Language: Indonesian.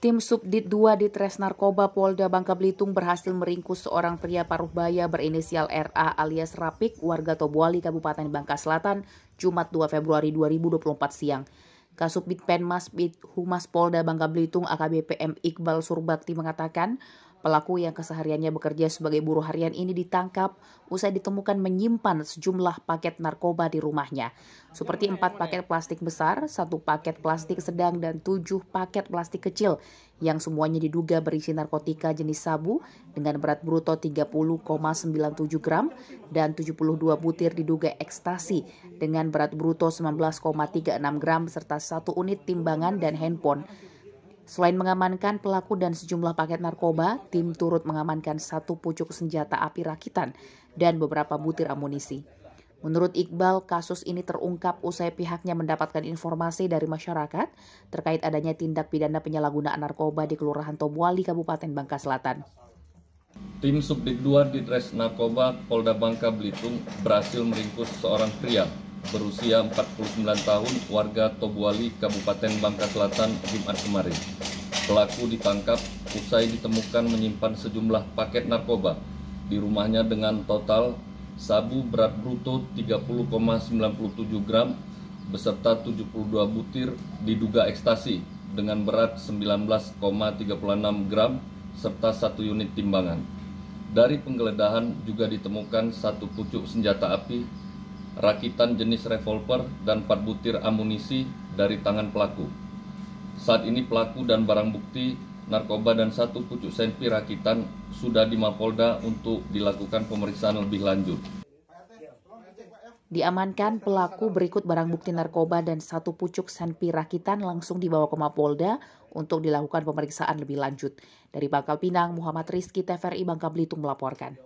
Tim Subdit 2 di Tres Narkoba Polda Bangka Belitung berhasil meringkus seorang pria paruh baya berinisial RA alias Rapik warga Tobuali Kabupaten Bangka Selatan Jumat 2 Februari 2024 siang. Kasubdit Penmas Bit Humas Polda Bangka Belitung AKBP M Iqbal Surbakti mengatakan Pelaku yang kesehariannya bekerja sebagai buruh harian ini ditangkap usai ditemukan menyimpan sejumlah paket narkoba di rumahnya, seperti empat paket plastik besar, satu paket plastik sedang, dan tujuh paket plastik kecil yang semuanya diduga berisi narkotika jenis sabu dengan berat bruto 30,97 gram dan 72 butir diduga ekstasi dengan berat bruto 19,36 gram serta satu unit timbangan dan handphone. Selain mengamankan pelaku dan sejumlah paket narkoba, tim turut mengamankan satu pucuk senjata api rakitan dan beberapa butir amunisi. Menurut Iqbal, kasus ini terungkap usai pihaknya mendapatkan informasi dari masyarakat terkait adanya tindak pidana penyalahgunaan narkoba di Kelurahan Tobuali, Kabupaten Bangka Selatan. Tim Subdit 2 di Narkoba Polda Bangka Belitung berhasil meringkus seorang pria berusia 49 tahun warga Tobuali, Kabupaten Bangka Selatan, Jumat kemarin. Pelaku ditangkap usai ditemukan menyimpan sejumlah paket narkoba di rumahnya dengan total sabu berat bruto 30,97 gram beserta 72 butir diduga ekstasi dengan berat 19,36 gram serta satu unit timbangan. Dari penggeledahan juga ditemukan satu pucuk senjata api rakitan jenis revolver, dan 4 butir amunisi dari tangan pelaku. Saat ini pelaku dan barang bukti narkoba dan satu pucuk senpi rakitan sudah di Mapolda untuk dilakukan pemeriksaan lebih lanjut. Diamankan pelaku berikut barang bukti narkoba dan satu pucuk senpi rakitan langsung dibawa ke Mapolda untuk dilakukan pemeriksaan lebih lanjut. Dari Bakal Pinang, Muhammad Rizky TVRI Bangka Belitung melaporkan.